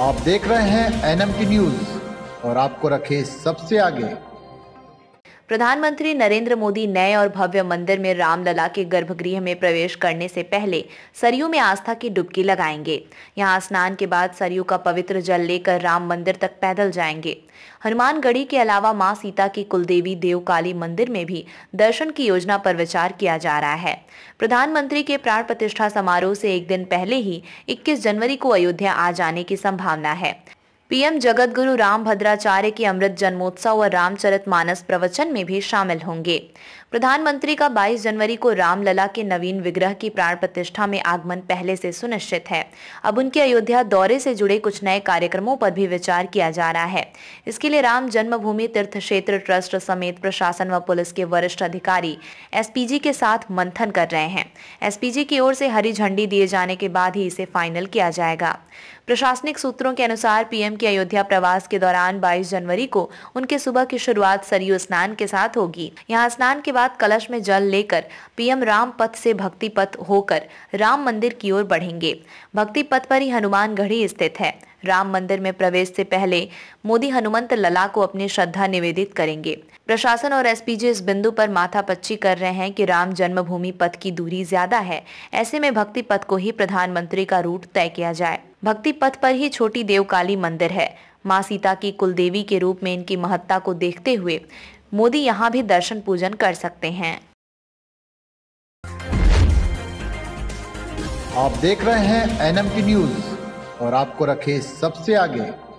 आप देख रहे हैं एनएमटी न्यूज और आपको रखे सबसे आगे प्रधानमंत्री नरेंद्र मोदी नए और भव्य मंदिर में रामलला के गर्भगृह में प्रवेश करने से पहले सरयू में आस्था की डुबकी लगाएंगे यहाँ स्नान के बाद सरयू का पवित्र जल लेकर राम मंदिर तक पैदल जाएंगे हनुमानगढ़ी के अलावा माँ सीता की कुलदेवी देवकाली मंदिर में भी दर्शन की योजना पर विचार किया जा रहा है प्रधानमंत्री के प्राण प्रतिष्ठा समारोह से एक दिन पहले ही 21 जनवरी को अयोध्या आ जाने की संभावना है पीएम जगतगुरु राम भद्राचार्य के अमृत जन्मोत्सव और रामचरित मानस प्रवचन में भी शामिल होंगे प्रधानमंत्री का 22 जनवरी को रामलला के नवीन विग्रह की प्राण प्रतिष्ठा में आगमन पहले से सुनिश्चित है अब उनके अयोध्या दौरे से जुड़े कुछ नए कार्यक्रमों पर भी विचार किया जा रहा है इसके लिए राम जन्मभूमि तीर्थ क्षेत्र ट्रस्ट समेत प्रशासन व पुलिस के वरिष्ठ अधिकारी एस के साथ मंथन कर रहे हैं एस की ओर से हरी झंडी दिए जाने के बाद ही इसे फाइनल किया जाएगा प्रशासनिक सूत्रों के अनुसार पीएम की अयोध्या प्रवास के दौरान 22 जनवरी को उनके सुबह की शुरुआत सरयू स्नान के साथ होगी यहाँ स्नान के बाद कलश में जल लेकर पीएम राम पथ से भक्ति पथ होकर राम मंदिर की ओर बढ़ेंगे भक्ति पथ पर ही हनुमान गढ़ी स्थित है राम मंदिर में प्रवेश से पहले मोदी हनुमंत लला को अपनी श्रद्धा निवेदित करेंगे प्रशासन और एसपीजी इस बिंदु पर माथा पच्ची कर रहे हैं कि राम जन्मभूमि पथ की दूरी ज्यादा है ऐसे में भक्ति पथ को ही प्रधानमंत्री का रूट तय किया जाए भक्ति पथ पर ही छोटी देवकाली मंदिर है माँ सीता की कुलदेवी के रूप में इनकी महत्ता को देखते हुए मोदी यहाँ भी दर्शन पूजन कर सकते हैं आप देख रहे हैं एनएमटी न्यूज़ और आपको रखे सबसे आगे